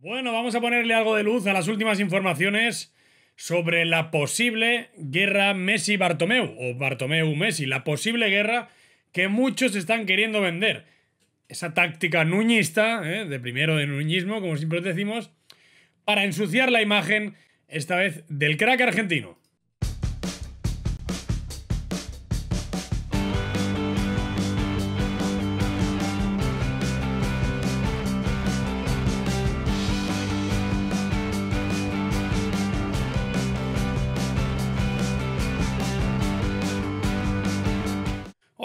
Bueno, vamos a ponerle algo de luz a las últimas informaciones sobre la posible guerra Messi-Bartomeu, o Bartomeu-Messi, la posible guerra que muchos están queriendo vender. Esa táctica nuñista, ¿eh? de primero de nuñismo, como siempre decimos, para ensuciar la imagen, esta vez, del crack argentino.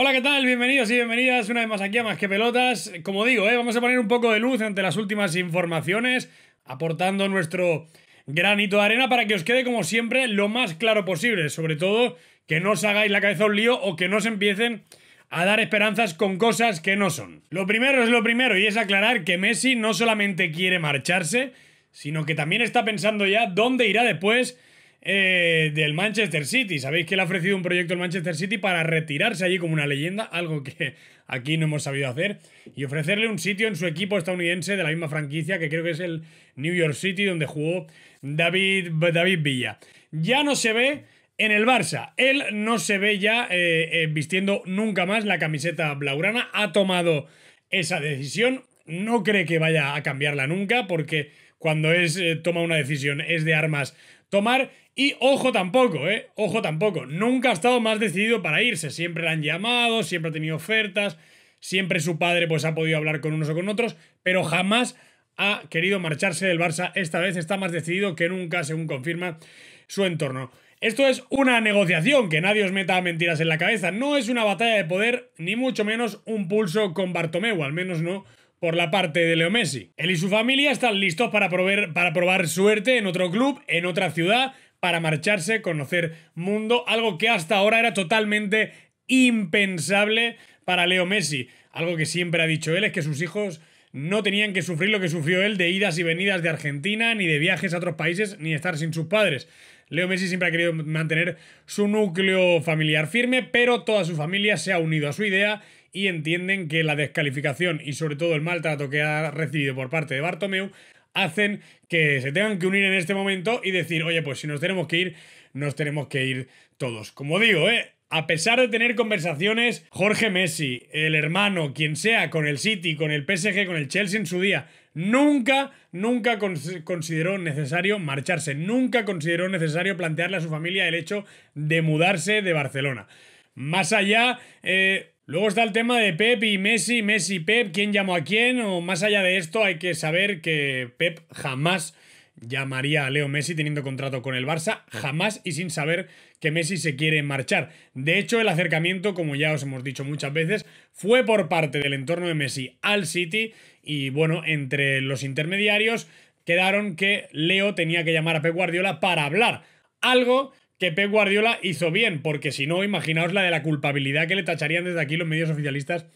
Hola, ¿qué tal? Bienvenidos y bienvenidas una vez más aquí a Más que Pelotas. Como digo, ¿eh? vamos a poner un poco de luz ante las últimas informaciones, aportando nuestro granito de arena para que os quede, como siempre, lo más claro posible. Sobre todo, que no os hagáis la cabeza un lío o que no os empiecen a dar esperanzas con cosas que no son. Lo primero es lo primero y es aclarar que Messi no solamente quiere marcharse, sino que también está pensando ya dónde irá después eh, del Manchester City. Sabéis que le ha ofrecido un proyecto al Manchester City para retirarse allí como una leyenda, algo que aquí no hemos sabido hacer, y ofrecerle un sitio en su equipo estadounidense de la misma franquicia, que creo que es el New York City, donde jugó David, David Villa. Ya no se ve en el Barça. Él no se ve ya eh, eh, vistiendo nunca más la camiseta blaurana. Ha tomado esa decisión. No cree que vaya a cambiarla nunca porque cuando es toma una decisión es de armas tomar y ojo tampoco, ¿eh? Ojo tampoco. Nunca ha estado más decidido para irse. Siempre le han llamado, siempre ha tenido ofertas, siempre su padre pues ha podido hablar con unos o con otros, pero jamás ha querido marcharse del Barça. Esta vez está más decidido que nunca, según confirma su entorno. Esto es una negociación, que nadie os meta mentiras en la cabeza. No es una batalla de poder, ni mucho menos un pulso con Bartomeu, al menos no por la parte de Leo Messi. Él y su familia están listos para, para probar suerte en otro club, en otra ciudad, para marcharse, conocer mundo, algo que hasta ahora era totalmente impensable para Leo Messi. Algo que siempre ha dicho él es que sus hijos no tenían que sufrir lo que sufrió él de idas y venidas de Argentina, ni de viajes a otros países, ni estar sin sus padres. Leo Messi siempre ha querido mantener su núcleo familiar firme, pero toda su familia se ha unido a su idea y entienden que la descalificación y sobre todo el maltrato que ha recibido por parte de Bartomeu hacen que se tengan que unir en este momento y decir, oye, pues si nos tenemos que ir, nos tenemos que ir todos. Como digo, ¿eh? A pesar de tener conversaciones, Jorge Messi, el hermano, quien sea, con el City, con el PSG, con el Chelsea en su día, nunca, nunca consideró necesario marcharse, nunca consideró necesario plantearle a su familia el hecho de mudarse de Barcelona. Más allá, eh, Luego está el tema de Pep y Messi, Messi Pep, quién llamó a quién, o más allá de esto hay que saber que Pep jamás llamaría a Leo Messi teniendo contrato con el Barça, jamás y sin saber que Messi se quiere marchar. De hecho, el acercamiento, como ya os hemos dicho muchas veces, fue por parte del entorno de Messi al City y bueno, entre los intermediarios quedaron que Leo tenía que llamar a Pep Guardiola para hablar. Algo que Pep Guardiola hizo bien, porque si no, imaginaos la de la culpabilidad que le tacharían desde aquí los medios oficialistas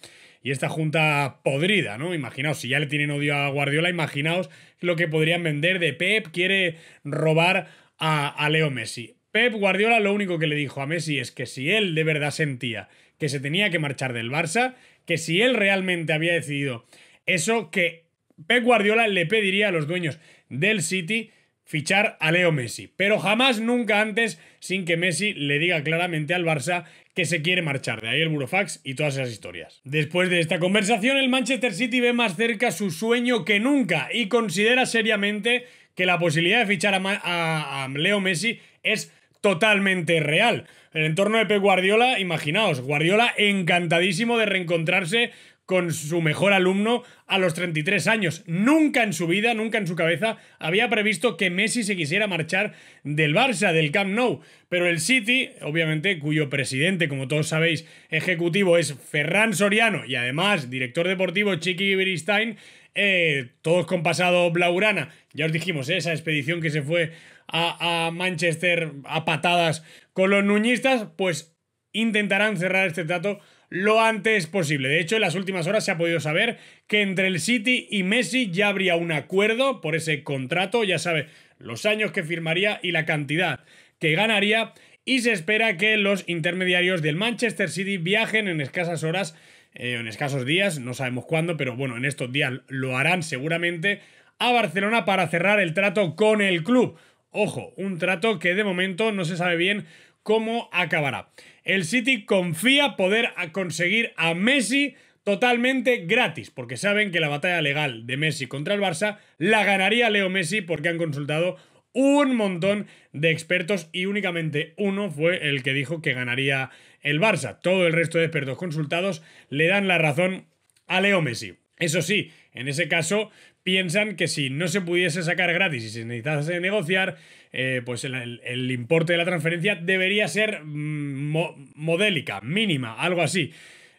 y esta junta podrida, ¿no? Imaginaos, si ya le tienen odio a Guardiola, imaginaos lo que podrían vender de Pep quiere robar a, a Leo Messi. Pep Guardiola lo único que le dijo a Messi es que si él de verdad sentía que se tenía que marchar del Barça, que si él realmente había decidido eso, que Pep Guardiola le pediría a los dueños del City fichar a Leo Messi, pero jamás nunca antes sin que Messi le diga claramente al Barça que se quiere marchar, de ahí el burofax y todas esas historias. Después de esta conversación, el Manchester City ve más cerca su sueño que nunca y considera seriamente que la posibilidad de fichar a, Leo Messi es totalmente real. El entorno de Pep Guardiola, imaginaos, Guardiola encantadísimo de reencontrarse con su mejor alumno a los 33 años. Nunca en su vida, nunca en su cabeza había previsto que Messi se quisiera marchar del Barça, del Camp Nou. Pero el City, obviamente, cuyo presidente, como todos sabéis, ejecutivo es Ferran Soriano y además director deportivo Chiqui Beristain, eh, todos con pasado Blaurana. Ya os dijimos, esa expedición que se fue a, a Manchester a patadas con los nuñistas, pues intentarán cerrar este trato lo antes posible. De hecho, en las últimas horas se ha podido saber que entre el City y Messi ya habría un acuerdo por ese contrato, ya sabe, los años que firmaría y la cantidad que ganaría. Y se espera que los intermediarios del Manchester City viajen en escasas horas, eh, en escasos días, no sabemos cuándo, pero bueno, en estos días lo harán seguramente, a Barcelona para cerrar el trato con el club. Ojo, un trato que de momento no se sabe bien cómo acabará. El City confía poder conseguir a Messi totalmente gratis, porque saben que la batalla legal de Messi contra el Barça la ganaría Leo Messi porque han consultado un montón de expertos y únicamente uno fue el que dijo que ganaría el Barça. Todo el resto de expertos consultados le dan la razón a Leo Messi. Eso sí, en ese caso, piensan que si no se pudiese sacar gratis y se necesitase negociar, eh, pues el, importe de la transferencia debería ser mm, modélica, mínima, algo así.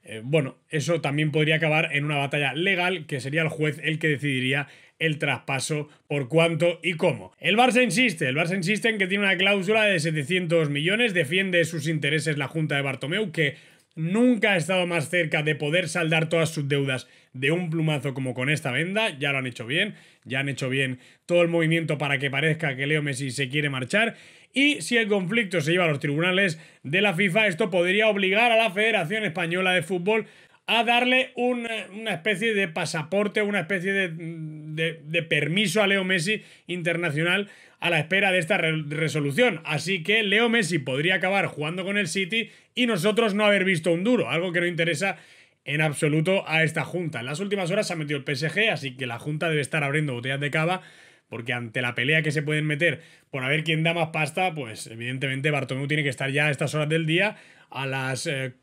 Eh, bueno, eso también podría acabar en una batalla legal, que sería el juez el que decidiría el traspaso, por cuánto y cómo. El Barça insiste, el Barça insiste en que tiene una cláusula de 700 millones, defiende sus intereses la Junta de Bartomeu, que Nunca ha estado más cerca de poder saldar todas sus deudas de un plumazo como con esta venda. Ya lo han hecho bien, ya han hecho bien todo el movimiento para que parezca que Leo Messi se quiere marchar. Y si el conflicto se lleva a los tribunales de la FIFA, esto podría obligar a la Federación Española de Fútbol a darle una especie de pasaporte, una especie de, permiso a Leo Messi internacional a la espera de esta resolución. Así que Leo Messi podría acabar jugando con el City y nosotros no haber visto un duro, algo que no interesa en absoluto a esta junta. En las últimas horas se ha metido el PSG, así que la junta debe estar abriendo botellas de cava. Porque ante la pelea que se pueden meter por a ver quién da más pasta, pues evidentemente Bartomeu tiene que estar ya a estas horas del día a las 5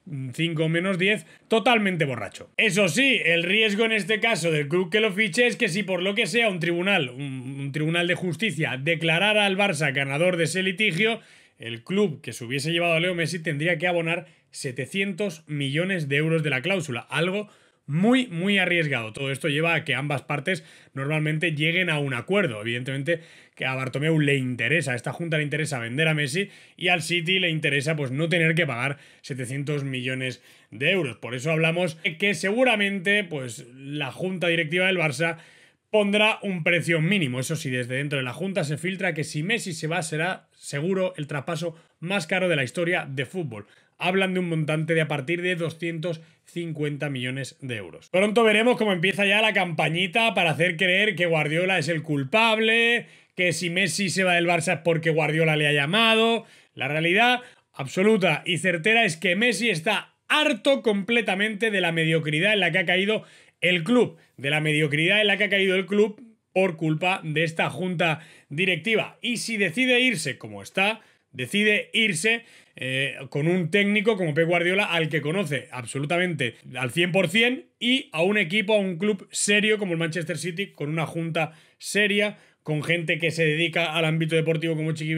eh, menos 10 totalmente borracho. Eso sí, el riesgo en este caso del club que lo fiche es que si por lo que sea un tribunal, un, un tribunal de justicia, declarara al Barça ganador de ese litigio, el club que se hubiese llevado a Leo Messi tendría que abonar 700 millones de euros de la cláusula, algo muy, muy arriesgado. Todo esto lleva a que ambas partes normalmente lleguen a un acuerdo. Evidentemente que a Bartomeu le interesa, a esta junta le interesa vender a Messi y al City le interesa pues no tener que pagar 700 millones de euros. Por eso hablamos de que seguramente pues la junta directiva del Barça pondrá un precio mínimo. Eso sí, desde dentro de la Junta se filtra que si Messi se va será seguro el traspaso más caro de la historia de fútbol. Hablan de un montante de a partir de 250 millones de euros. Pronto veremos cómo empieza ya la campañita para hacer creer que Guardiola es el culpable, que si Messi se va del Barça es porque Guardiola le ha llamado. La realidad absoluta y certera es que Messi está harto completamente de la mediocridad en la que ha caído el club, de la mediocridad en la que ha caído el club por culpa de esta junta directiva. Y si decide irse como está, decide irse eh, con un técnico como Pep Guardiola al que conoce absolutamente al 100% y a un equipo, a un club serio como el Manchester City, con una junta seria, con gente que se dedica al ámbito deportivo como Chiqui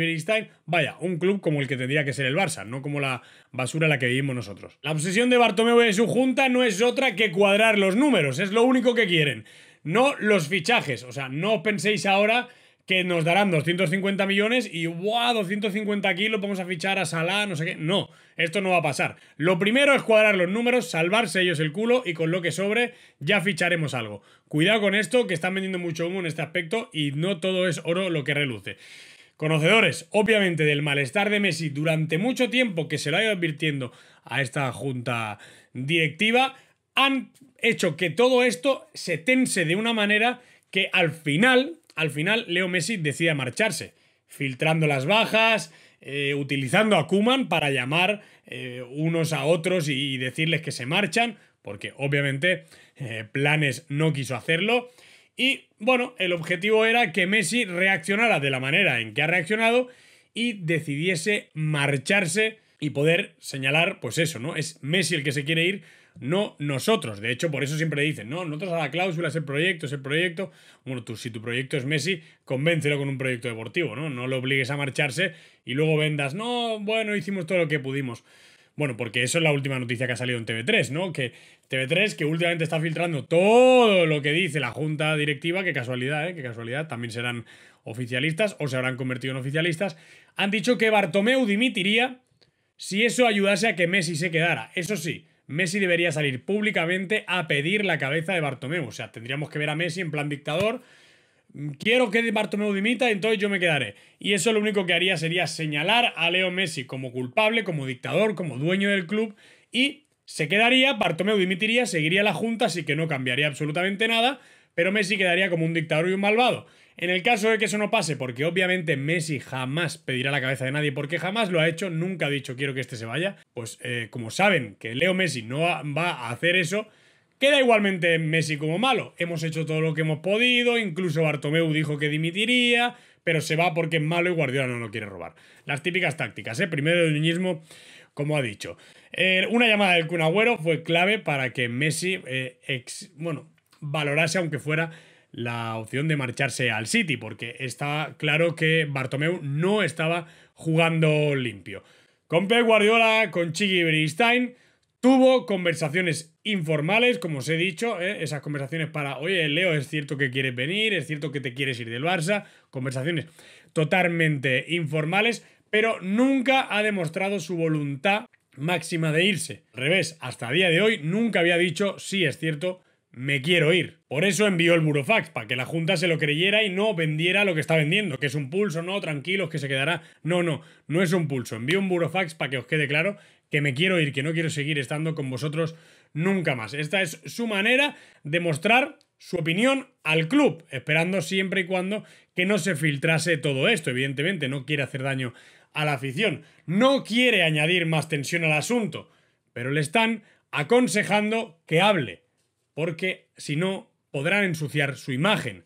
vaya, un club como el que tendría que ser el Barça, no como la basura la que vivimos nosotros. La obsesión de Bartomeu y su junta no es otra que cuadrar los números, es lo único que quieren, no los fichajes, o sea, no penséis ahora que nos darán 250 millones y ¡guau! 250 kilos, vamos a fichar a Salah, no sé qué. No, esto no va a pasar. Lo primero es cuadrar los números, salvarse ellos el culo y con lo que sobre ya ficharemos algo. Cuidado con esto, que están vendiendo mucho humo en este aspecto y no todo es oro lo que reluce. Conocedores, obviamente, del malestar de Messi durante mucho tiempo que se lo ha ido advirtiendo a esta junta directiva, han hecho que todo esto se tense de una manera que al final al final Leo Messi decide marcharse, filtrando las bajas, eh, utilizando a Kuman para llamar eh, unos a otros y, decirles que se marchan, porque obviamente eh, Planes no quiso hacerlo. Y bueno, el objetivo era que Messi reaccionara de la manera en que ha reaccionado y decidiese marcharse y poder señalar, pues eso, ¿no? Es Messi el que se quiere ir, no nosotros. De hecho, por eso siempre dicen, no, nosotros a la cláusula es el proyecto, es el proyecto. Bueno, tú, si tu proyecto es Messi, convéncelo con un proyecto deportivo, ¿no? No lo obligues a marcharse y luego vendas, no, bueno, hicimos todo lo que pudimos. Bueno, porque eso es la última noticia que ha salido en TV3, ¿no? Que TV3, que últimamente está filtrando todo lo que dice la junta directiva, qué casualidad, ¿eh? Qué casualidad, también serán oficialistas o se habrán convertido en oficialistas, han dicho que Bartomeu dimitiría si eso ayudase a que Messi se quedara, eso sí, Messi debería salir públicamente a pedir la cabeza de Bartomeu. O sea, tendríamos que ver a Messi en plan dictador. Mm, quiero que Bartomeu dimita, entonces yo me quedaré. Y eso lo único que haría sería señalar a Leo Messi como culpable, como dictador, como dueño del club y se quedaría, Bartomeu dimitiría, seguiría la junta, así que no cambiaría absolutamente nada, pero Messi quedaría como un dictador y un malvado. En el caso de que eso no pase, porque obviamente Messi jamás pedirá la cabeza de nadie, porque jamás lo ha hecho, nunca ha dicho quiero que este se vaya, pues eh, como saben que Leo Messi no va a hacer eso, queda igualmente Messi como malo. Hemos hecho todo lo que hemos podido, incluso Bartomeu dijo que dimitiría, pero se va porque es malo y Guardiola no lo quiere robar. Las típicas tácticas, ¿eh? Primero el niñismo, como ha dicho. Eh, una llamada del Kun Agüero fue clave para que Messi, eh, bueno, valorase aunque fuera la opción de marcharse al City, porque está claro que Bartomeu no estaba jugando limpio. Con Pep Guardiola, con Chiqui Beristain, tuvo conversaciones informales, como os he dicho, ¿eh? esas conversaciones para, oye, Leo, es cierto que quieres venir, es cierto que te quieres ir del Barça, conversaciones totalmente informales, pero nunca ha demostrado su voluntad máxima de irse. Al revés, hasta el día de hoy nunca había dicho, sí es cierto, me quiero ir. Por eso envió el burofax, para que la Junta se lo creyera y no vendiera lo que está vendiendo, que es un pulso, no, tranquilos, que se quedará. No, no, no es un pulso. Envío un burofax para que os quede claro que me quiero ir, que no quiero seguir estando con vosotros nunca más. Esta es su manera de mostrar su opinión al club, esperando siempre y cuando que no se filtrase todo esto. Evidentemente, no quiere hacer daño a la afición, no quiere añadir más tensión al asunto, pero le están aconsejando que hable porque si no, podrán ensuciar su imagen.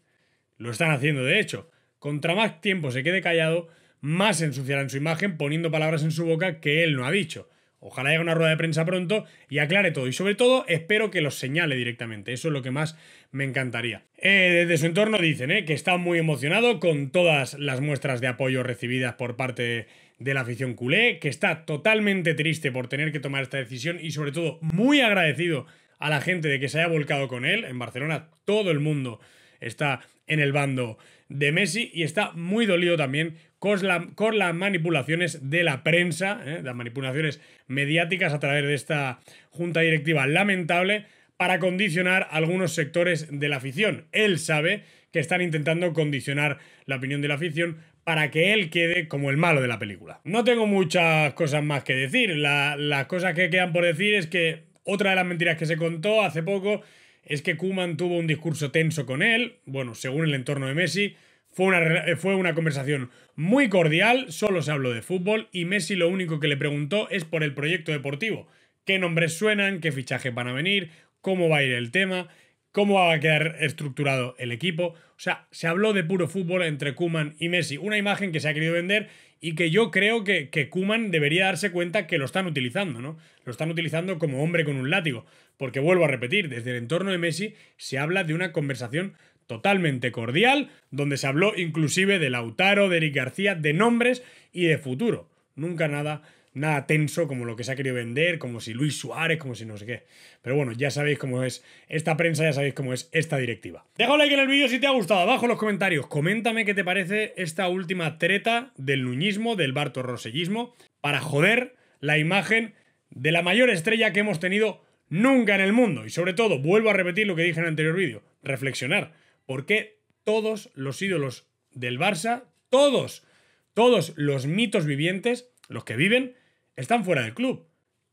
Lo están haciendo, de hecho. Contra más tiempo se quede callado, más ensuciarán su imagen poniendo palabras en su boca que él no ha dicho. Ojalá haya una rueda de prensa pronto y aclare todo. Y sobre todo, espero que los señale directamente. Eso es lo que más me encantaría. Eh, desde su entorno dicen eh, que está muy emocionado con todas las muestras de apoyo recibidas por parte de la afición culé, que está totalmente triste por tener que tomar esta decisión y sobre todo muy agradecido a la gente de que se haya volcado con él. En Barcelona todo el mundo está en el bando de Messi y está muy dolido también con, las manipulaciones de la prensa, ¿eh? las manipulaciones mediáticas a través de esta junta directiva lamentable para condicionar algunos sectores de la afición. Él sabe que están intentando condicionar la opinión de la afición para que él quede como el malo de la película. No tengo muchas cosas más que decir. las cosas que quedan por decir es que otra de las mentiras que se contó hace poco es que Kuman tuvo un discurso tenso con él, bueno, según el entorno de Messi, fue una, eh, fue una, conversación muy cordial, solo se habló de fútbol y Messi lo único que le preguntó es por el proyecto deportivo. ¿Qué nombres suenan? ¿Qué fichajes van a venir? ¿Cómo va a ir el tema? ¿Cómo va a quedar estructurado el equipo? O sea, se habló de puro fútbol entre Kuman y Messi. Una imagen que se ha querido vender y que yo creo que, que Kuman debería darse cuenta que lo están utilizando, ¿no? Lo están utilizando como hombre con un látigo. Porque vuelvo a repetir, desde el entorno de Messi se habla de una conversación totalmente cordial, donde se habló inclusive de Lautaro, de Eric García, de nombres y de futuro. Nunca nada nada tenso como lo que se ha querido vender, como si Luis Suárez, como si no sé qué. Pero bueno, ya sabéis cómo es esta prensa, ya sabéis cómo es esta directiva. Deja un like en el vídeo si te ha gustado, abajo en los comentarios, coméntame qué te parece esta última treta del nuñismo, del Barto Rosellismo, para joder la imagen de la mayor estrella que hemos tenido nunca en el mundo. Y sobre todo, vuelvo a repetir lo que dije en el anterior vídeo, reflexionar. porque todos los ídolos del Barça, todos, todos los mitos vivientes, los que viven, están fuera del club.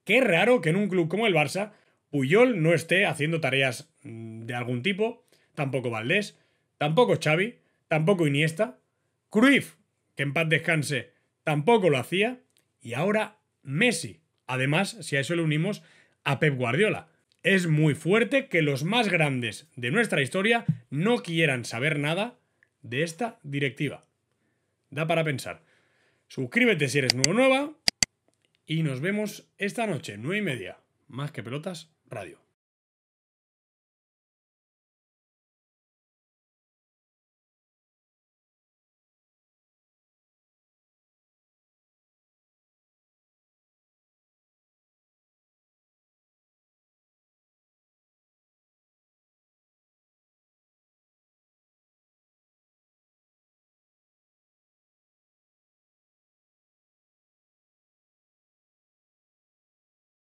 Qué raro que en un club como el Barça, Puyol no esté haciendo tareas mm, de algún tipo, tampoco Valdés, tampoco Xavi, tampoco Iniesta, Cruyff, que en paz descanse, tampoco lo hacía, y ahora Messi. Además, si a eso le unimos a Pep Guardiola. Es muy fuerte que los más grandes de nuestra historia no quieran saber nada de esta directiva. Da para pensar. Suscríbete si eres nuevo o nueva y nos vemos esta noche, nueve y media. Más que pelotas, radio.